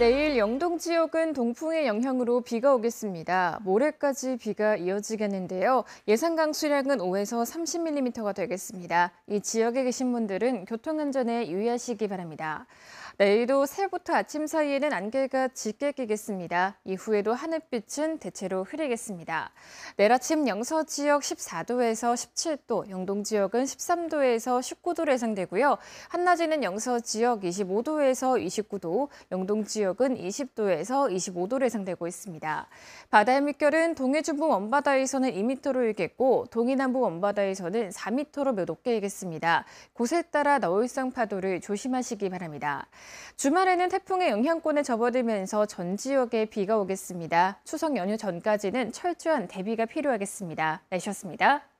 내일 영동 지역은 동풍의 영향으로 비가 오겠습니다. 모레까지 비가 이어지겠는데요. 예상 강수량은 5에서 30mm가 되겠습니다. 이 지역에 계신 분들은 교통안전에 유의하시기 바랍니다. 내일도 새부터 아침 사이에는 안개가 짙게 끼겠습니다. 이후에도 하늘빛은 대체로 흐리겠습니다. 내일 아침 영서 지역 14도에서 17도, 영동 지역은 13도에서 19도로 예상되고요. 한낮에는 영서 지역 25도에서 29도, 영동 지역은 20도에서 25도로 예상되고 있습니다. 바다의 물결은 동해 중부 원바다에서는 2m로 일겠고 동해남부 원바다에서는 4m로 몇 높게 일겠습니다. 곳에 따라 너울성 파도를 조심하시기 바랍니다. 주말에는 태풍의 영향권에 접어들면서 전 지역에 비가 오겠습니다. 추석 연휴 전까지는 철저한 대비가 필요하겠습니다. 내셨습니다. 네,